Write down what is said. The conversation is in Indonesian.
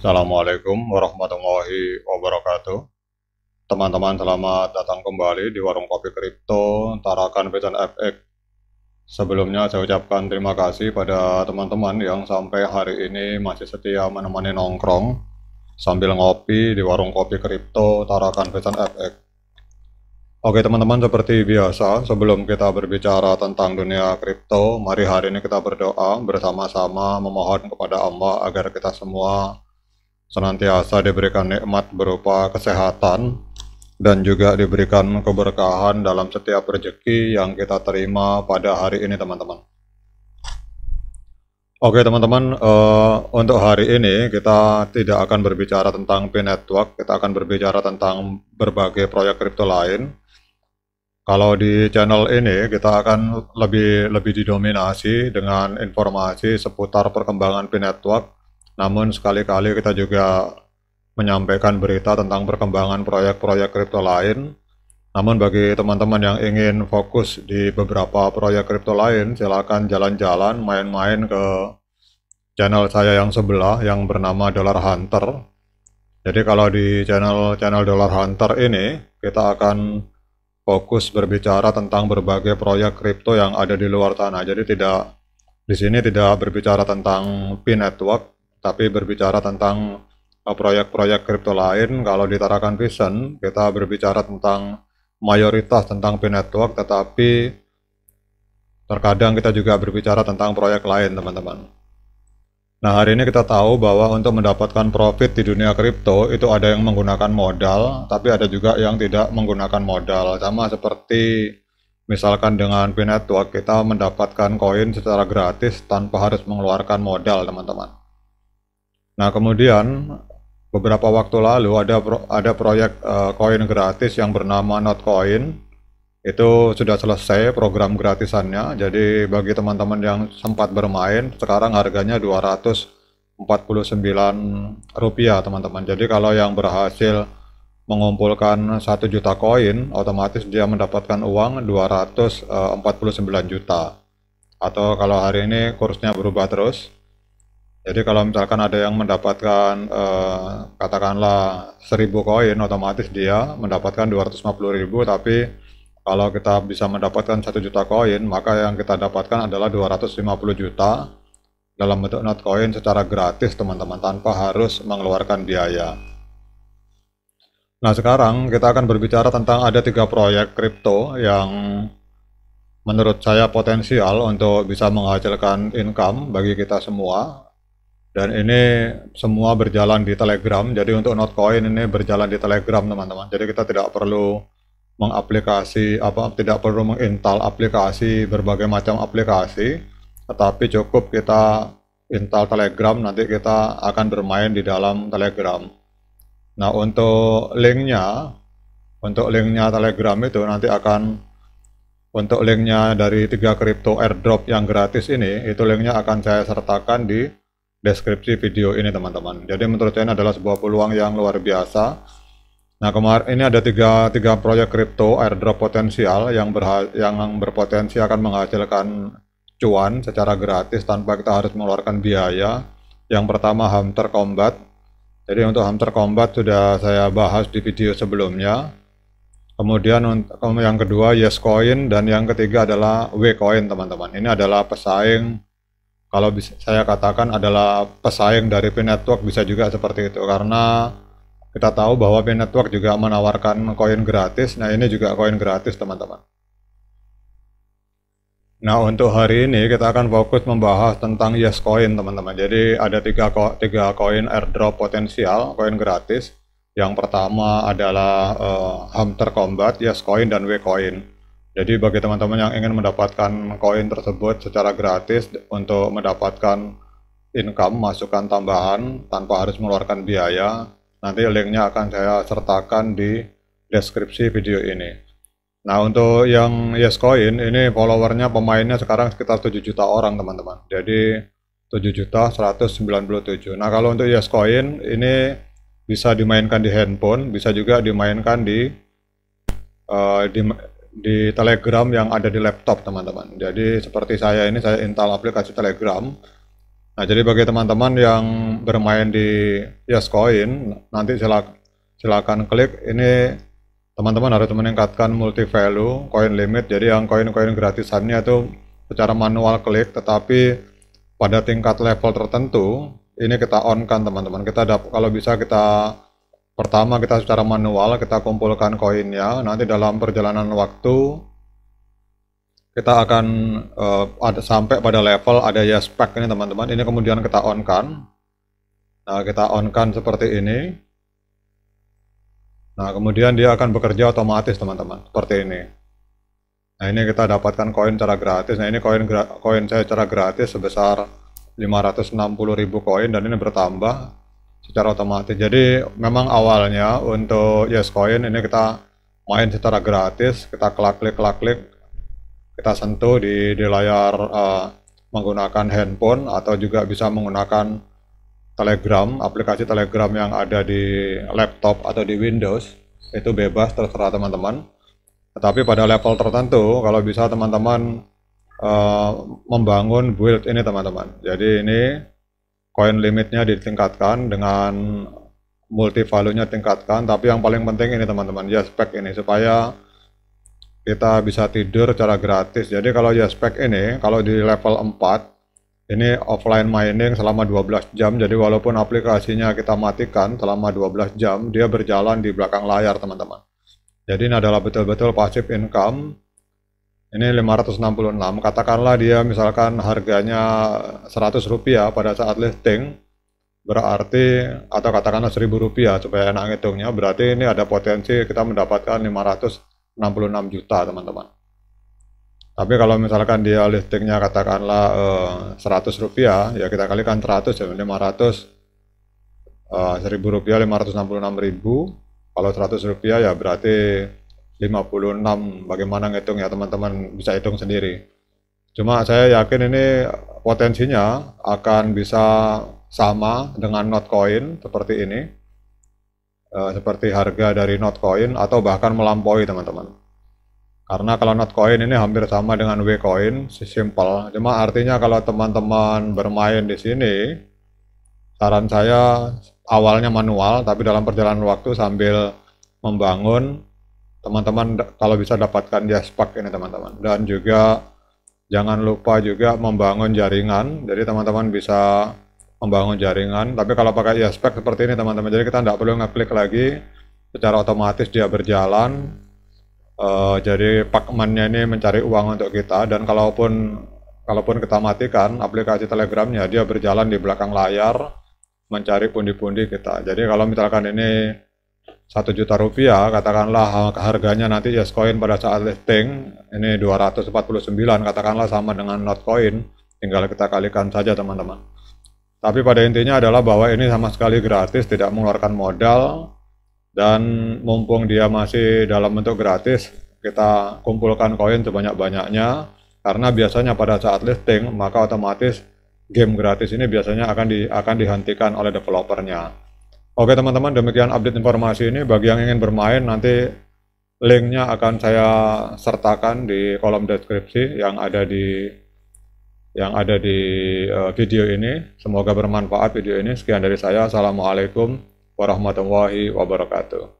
Assalamualaikum warahmatullahi wabarakatuh. Teman-teman selamat datang kembali di Warung Kopi Kripto Tarakan pesan FX. Sebelumnya saya ucapkan terima kasih pada teman-teman yang sampai hari ini masih setia menemani nongkrong sambil ngopi di Warung Kopi Kripto Tarakan pesan FX. Oke teman-teman seperti biasa sebelum kita berbicara tentang dunia kripto, mari hari ini kita berdoa bersama-sama memohon kepada Allah agar kita semua senantiasa diberikan nikmat berupa kesehatan dan juga diberikan keberkahan dalam setiap rezeki yang kita terima pada hari ini teman-teman. Oke teman-teman, uh, untuk hari ini kita tidak akan berbicara tentang P Network, kita akan berbicara tentang berbagai proyek kripto lain. Kalau di channel ini kita akan lebih lebih didominasi dengan informasi seputar perkembangan P Network, namun sekali-kali kita juga menyampaikan berita tentang perkembangan proyek-proyek kripto lain. Namun bagi teman-teman yang ingin fokus di beberapa proyek kripto lain, silakan jalan-jalan main-main ke channel saya yang sebelah yang bernama Dollar Hunter. Jadi kalau di channel-channel Dollar Hunter ini, kita akan fokus berbicara tentang berbagai proyek kripto yang ada di luar tanah. Jadi tidak di sini tidak berbicara tentang pin network, tapi berbicara tentang eh, proyek-proyek kripto lain, kalau ditarakan Vision, kita berbicara tentang mayoritas tentang P-Network, tetapi terkadang kita juga berbicara tentang proyek lain, teman-teman. Nah, hari ini kita tahu bahwa untuk mendapatkan profit di dunia kripto, itu ada yang menggunakan modal, tapi ada juga yang tidak menggunakan modal. Sama seperti misalkan dengan P-Network, kita mendapatkan koin secara gratis tanpa harus mengeluarkan modal, teman-teman. Nah, kemudian beberapa waktu lalu ada pro, ada proyek eh, koin uh, gratis yang bernama Notcoin. Itu sudah selesai program gratisannya. Jadi bagi teman-teman yang sempat bermain, sekarang harganya 249 rupiah, teman-teman. Jadi kalau yang berhasil mengumpulkan satu juta koin, otomatis dia mendapatkan uang 249 eh, juta. Atau kalau hari ini kursnya berubah terus, jadi kalau misalkan ada yang mendapatkan eh, katakanlah 1000 koin otomatis dia mendapatkan 250.000 tapi kalau kita bisa mendapatkan 1 juta koin maka yang kita dapatkan adalah 250 juta dalam bentuk not koin secara gratis teman-teman tanpa harus mengeluarkan biaya. Nah sekarang kita akan berbicara tentang ada tiga proyek kripto yang menurut saya potensial untuk bisa menghasilkan income bagi kita semua dan ini semua berjalan di Telegram. Jadi untuk Notcoin ini berjalan di Telegram, teman-teman. Jadi kita tidak perlu mengaplikasi apa tidak perlu menginstal aplikasi berbagai macam aplikasi, tetapi cukup kita install Telegram nanti kita akan bermain di dalam Telegram. Nah, untuk linknya untuk linknya Telegram itu nanti akan untuk linknya dari tiga crypto airdrop yang gratis ini, itu linknya akan saya sertakan di deskripsi video ini teman-teman. Jadi menurut saya ini adalah sebuah peluang yang luar biasa. Nah kemarin ini ada tiga, tiga proyek kripto airdrop potensial yang berha yang berpotensi akan menghasilkan cuan secara gratis tanpa kita harus mengeluarkan biaya. Yang pertama Hamster Combat. Jadi untuk Hamster Combat sudah saya bahas di video sebelumnya. Kemudian yang kedua yescoin dan yang ketiga adalah Wcoin teman-teman. Ini adalah pesaing kalau bisa saya katakan adalah pesaing dari P Network bisa juga seperti itu karena kita tahu bahwa P Network juga menawarkan koin gratis. Nah, ini juga koin gratis, teman-teman. Nah, untuk hari ini kita akan fokus membahas tentang Yes Coin, teman-teman. Jadi ada tiga ko tiga koin airdrop potensial, koin gratis. Yang pertama adalah uh, Hunter Combat, Yes Coin, dan W Coin. Jadi bagi teman-teman yang ingin mendapatkan koin tersebut secara gratis untuk mendapatkan income masukan tambahan tanpa harus mengeluarkan biaya, nanti linknya akan saya sertakan di deskripsi video ini. Nah untuk yang Yescoin ini followernya pemainnya sekarang sekitar 7 juta orang teman-teman. Jadi 7 juta 197. Nah kalau untuk Yescoin ini bisa dimainkan di handphone, bisa juga dimainkan di, uh, di di Telegram yang ada di laptop teman-teman. Jadi seperti saya ini saya install aplikasi Telegram. Nah jadi bagi teman-teman yang bermain di Yescoin nanti silak, silakan klik ini teman-teman harus meningkatkan multi value coin limit. Jadi yang koin-koin gratisannya itu secara manual klik tetapi pada tingkat level tertentu ini kita on kan teman-teman. Kita dapat kalau bisa kita Pertama kita secara manual kita kumpulkan koinnya, nanti dalam perjalanan waktu kita akan uh, ada sampai pada level ada ya spek ini teman-teman. Ini kemudian kita on kan. Nah, kita on kan seperti ini. Nah, kemudian dia akan bekerja otomatis teman-teman, seperti ini. Nah, ini kita dapatkan koin secara gratis. Nah, ini koin koin saya secara gratis sebesar 560.000 koin dan ini bertambah secara otomatis. Jadi memang awalnya untuk Yescoin ini kita main secara gratis, kita klik-klik klik kita sentuh di di layar uh, menggunakan handphone atau juga bisa menggunakan Telegram, aplikasi Telegram yang ada di laptop atau di Windows itu bebas terserah teman-teman. Tetapi pada level tertentu kalau bisa teman-teman uh, membangun build ini teman-teman. Jadi ini Koin limitnya ditingkatkan dengan multi value-nya tingkatkan. Tapi yang paling penting ini teman-teman, Jaspek ini supaya kita bisa tidur secara gratis. Jadi kalau Jaspek ini, kalau di level 4, ini offline mining selama 12 jam. Jadi walaupun aplikasinya kita matikan selama 12 jam, dia berjalan di belakang layar teman-teman. Jadi ini adalah betul-betul passive income ini 566 katakanlah dia misalkan harganya 100 rupiah pada saat listing berarti atau katakanlah 1000 rupiah supaya enak ngitungnya berarti ini ada potensi kita mendapatkan 566 juta teman-teman tapi kalau misalkan dia listingnya katakanlah eh, 100 rupiah ya kita kalikan 100 ya 500 eh, 1000 rupiah 566 ribu kalau 100 rupiah ya berarti 56 bagaimana ngitung ya teman-teman bisa hitung sendiri cuma saya yakin ini potensinya akan bisa sama dengan not coin seperti ini eh, seperti harga dari not coin atau bahkan melampaui teman-teman karena kalau not coin ini hampir sama dengan wcoin simple cuma artinya kalau teman-teman bermain di sini saran saya awalnya manual tapi dalam perjalanan waktu sambil membangun teman-teman kalau bisa dapatkan jaspak ini teman-teman dan juga jangan lupa juga membangun jaringan jadi teman-teman bisa membangun jaringan tapi kalau pakai jaspak seperti ini teman-teman jadi kita tidak perlu ngeklik lagi secara otomatis dia berjalan uh, jadi pakmannya ini mencari uang untuk kita dan kalaupun kalaupun kita matikan aplikasi telegramnya dia berjalan di belakang layar mencari pundi-pundi kita jadi kalau misalkan ini satu juta rupiah, katakanlah harganya nanti coin pada saat listing ini 249, katakanlah sama dengan coin, tinggal kita kalikan saja teman-teman. Tapi pada intinya adalah bahwa ini sama sekali gratis, tidak mengeluarkan modal, dan mumpung dia masih dalam bentuk gratis, kita kumpulkan koin sebanyak-banyaknya, karena biasanya pada saat listing, maka otomatis game gratis ini biasanya akan di, akan dihentikan oleh developernya. Oke teman-teman, demikian update informasi ini. Bagi yang ingin bermain, nanti linknya akan saya sertakan di kolom deskripsi yang ada di yang ada di eh, video ini. Semoga bermanfaat video ini. Sekian dari saya. Assalamualaikum warahmatullahi wabarakatuh.